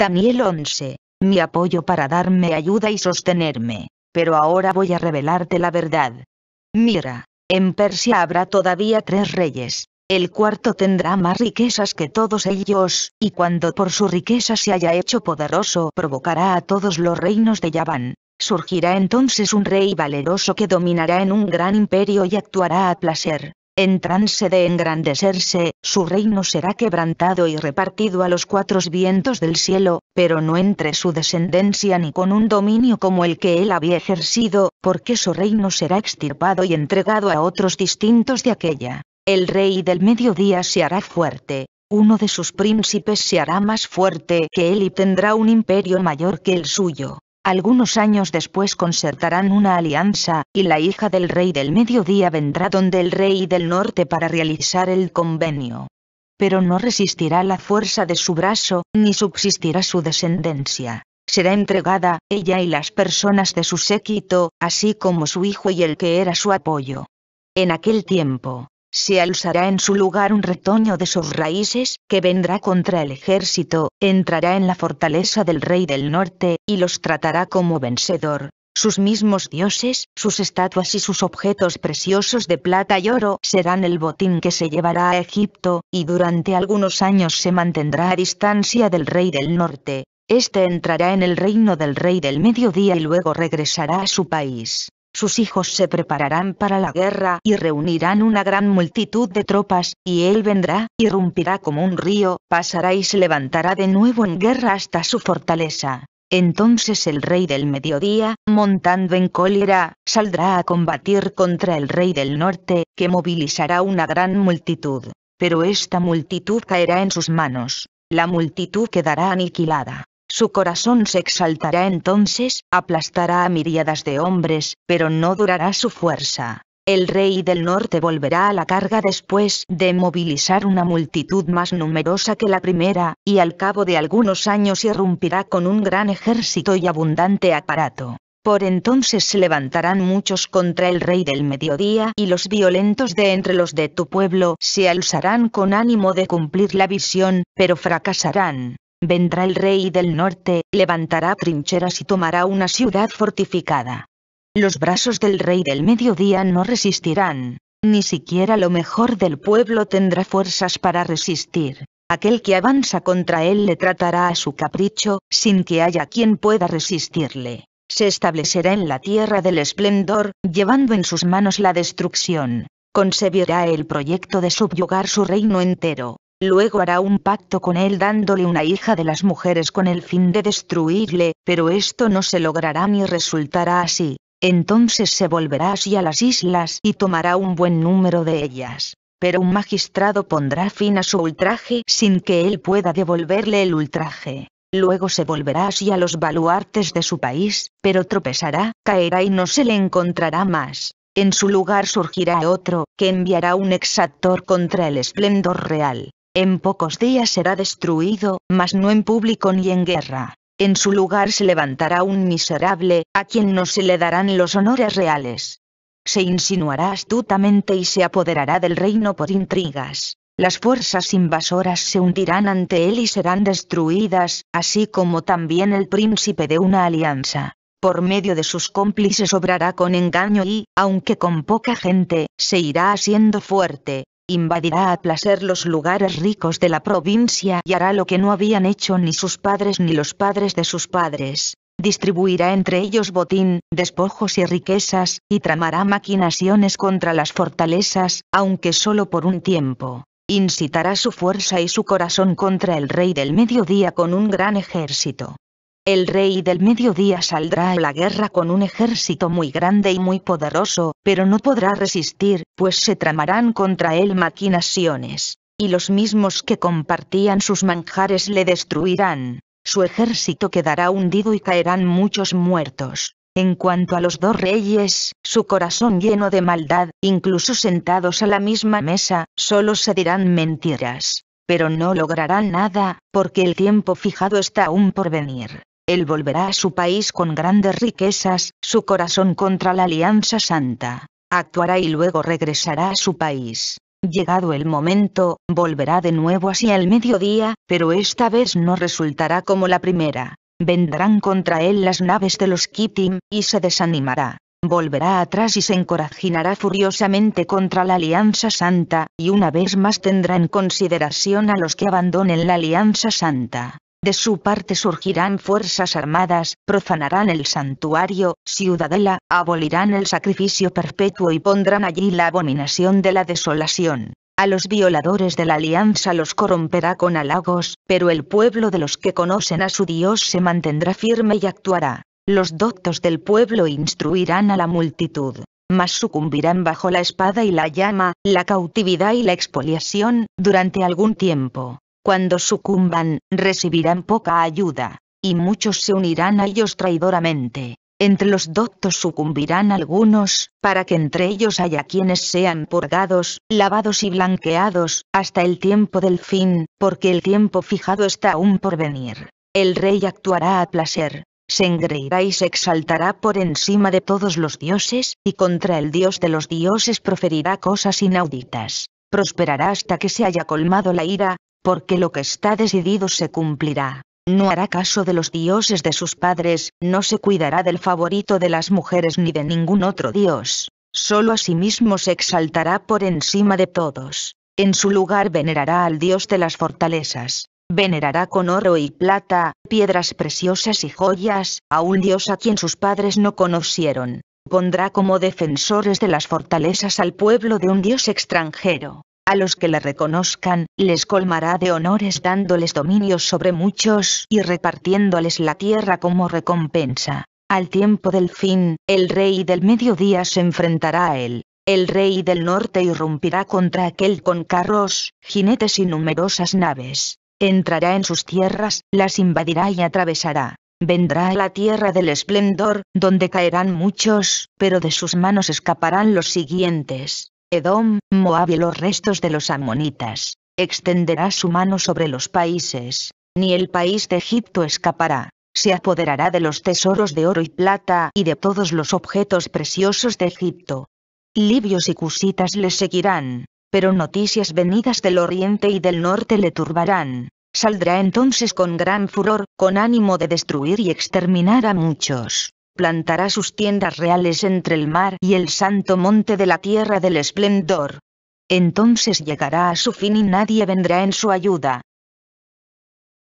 Daniel 11. Mi apoyo para darme ayuda y sostenerme. Pero ahora voy a revelarte la verdad. Mira, en Persia habrá todavía tres reyes. El cuarto tendrá más riquezas que todos ellos, y cuando por su riqueza se haya hecho poderoso provocará a todos los reinos de Yaván. Surgirá entonces un rey valeroso que dominará en un gran imperio y actuará a placer en trance de engrandecerse, su reino será quebrantado y repartido a los cuatro vientos del cielo, pero no entre su descendencia ni con un dominio como el que él había ejercido, porque su reino será extirpado y entregado a otros distintos de aquella. El rey del mediodía se hará fuerte, uno de sus príncipes se hará más fuerte que él y tendrá un imperio mayor que el suyo. Algunos años después concertarán una alianza, y la hija del rey del mediodía vendrá donde el rey del norte para realizar el convenio. Pero no resistirá la fuerza de su brazo, ni subsistirá su descendencia. Será entregada, ella y las personas de su séquito, así como su hijo y el que era su apoyo. En aquel tiempo, se alzará en su lugar un retoño de sus raíces, que vendrá contra el ejército, entrará en la fortaleza del rey del norte, y los tratará como vencedor. Sus mismos dioses, sus estatuas y sus objetos preciosos de plata y oro serán el botín que se llevará a Egipto, y durante algunos años se mantendrá a distancia del rey del norte. Este entrará en el reino del rey del mediodía y luego regresará a su país sus hijos se prepararán para la guerra y reunirán una gran multitud de tropas, y él vendrá, irrumpirá como un río, pasará y se levantará de nuevo en guerra hasta su fortaleza. Entonces el rey del mediodía, montando en cólera, saldrá a combatir contra el rey del norte, que movilizará una gran multitud. Pero esta multitud caerá en sus manos. La multitud quedará aniquilada. Su corazón se exaltará entonces, aplastará a miríadas de hombres, pero no durará su fuerza. El rey del norte volverá a la carga después de movilizar una multitud más numerosa que la primera, y al cabo de algunos años irrumpirá con un gran ejército y abundante aparato. Por entonces se levantarán muchos contra el rey del mediodía y los violentos de entre los de tu pueblo se alzarán con ánimo de cumplir la visión, pero fracasarán. Vendrá el rey del norte, levantará trincheras y tomará una ciudad fortificada. Los brazos del rey del mediodía no resistirán, ni siquiera lo mejor del pueblo tendrá fuerzas para resistir. Aquel que avanza contra él le tratará a su capricho, sin que haya quien pueda resistirle. Se establecerá en la tierra del esplendor, llevando en sus manos la destrucción. Concebirá el proyecto de subyugar su reino entero. Luego hará un pacto con él dándole una hija de las mujeres con el fin de destruirle, pero esto no se logrará ni resultará así. Entonces se volverá hacia las islas y tomará un buen número de ellas. Pero un magistrado pondrá fin a su ultraje sin que él pueda devolverle el ultraje. Luego se volverá a los baluartes de su país, pero tropezará, caerá y no se le encontrará más. En su lugar surgirá otro, que enviará un exactor contra el esplendor real. En pocos días será destruido, mas no en público ni en guerra. En su lugar se levantará un miserable, a quien no se le darán los honores reales. Se insinuará astutamente y se apoderará del reino por intrigas. Las fuerzas invasoras se hundirán ante él y serán destruidas, así como también el príncipe de una alianza. Por medio de sus cómplices obrará con engaño y, aunque con poca gente, se irá haciendo fuerte, invadirá a placer los lugares ricos de la provincia y hará lo que no habían hecho ni sus padres ni los padres de sus padres. Distribuirá entre ellos botín, despojos y riquezas, y tramará maquinaciones contra las fortalezas, aunque solo por un tiempo. Incitará su fuerza y su corazón contra el rey del mediodía con un gran ejército el rey del mediodía saldrá a la guerra con un ejército muy grande y muy poderoso, pero no podrá resistir, pues se tramarán contra él maquinaciones, y los mismos que compartían sus manjares le destruirán. Su ejército quedará hundido y caerán muchos muertos. En cuanto a los dos reyes, su corazón lleno de maldad, incluso sentados a la misma mesa, solo se dirán mentiras, pero no lograrán nada, porque el tiempo fijado está aún por venir él volverá a su país con grandes riquezas, su corazón contra la Alianza Santa, actuará y luego regresará a su país. Llegado el momento, volverá de nuevo hacia el mediodía, pero esta vez no resultará como la primera. Vendrán contra él las naves de los Kitim, y se desanimará. Volverá atrás y se encorajinará furiosamente contra la Alianza Santa, y una vez más tendrá en consideración a los que abandonen la Alianza Santa. De su parte surgirán fuerzas armadas, profanarán el santuario, ciudadela, abolirán el sacrificio perpetuo y pondrán allí la abominación de la desolación. A los violadores de la alianza los corromperá con halagos, pero el pueblo de los que conocen a su Dios se mantendrá firme y actuará. Los doctos del pueblo instruirán a la multitud mas sucumbirán bajo la espada y la llama, la cautividad y la expoliación, durante algún tiempo. Cuando sucumban, recibirán poca ayuda, y muchos se unirán a ellos traidoramente. Entre los doctos sucumbirán algunos, para que entre ellos haya quienes sean purgados, lavados y blanqueados, hasta el tiempo del fin, porque el tiempo fijado está aún por venir. El rey actuará a placer, se engreirá y se exaltará por encima de todos los dioses, y contra el dios de los dioses proferirá cosas inauditas prosperará hasta que se haya colmado la ira, porque lo que está decidido se cumplirá. No hará caso de los dioses de sus padres, no se cuidará del favorito de las mujeres ni de ningún otro dios. Solo a sí mismo se exaltará por encima de todos. En su lugar venerará al dios de las fortalezas. Venerará con oro y plata, piedras preciosas y joyas, a un dios a quien sus padres no conocieron. Pondrá como defensores de las fortalezas al pueblo de un dios extranjero a los que la reconozcan, les colmará de honores dándoles dominios sobre muchos y repartiéndoles la tierra como recompensa. Al tiempo del fin, el rey del mediodía se enfrentará a él. El rey del norte irrumpirá contra aquel con carros, jinetes y numerosas naves. Entrará en sus tierras, las invadirá y atravesará. Vendrá a la tierra del esplendor, donde caerán muchos, pero de sus manos escaparán los siguientes. Edom, Moab y los restos de los amonitas, Extenderá su mano sobre los países, ni el país de Egipto escapará. Se apoderará de los tesoros de oro y plata y de todos los objetos preciosos de Egipto. Libios y cusitas le seguirán, pero noticias venidas del oriente y del norte le turbarán. Saldrá entonces con gran furor, con ánimo de destruir y exterminar a muchos plantará sus tiendas reales entre el mar y el santo monte de la tierra del esplendor. Entonces llegará a su fin y nadie vendrá en su ayuda.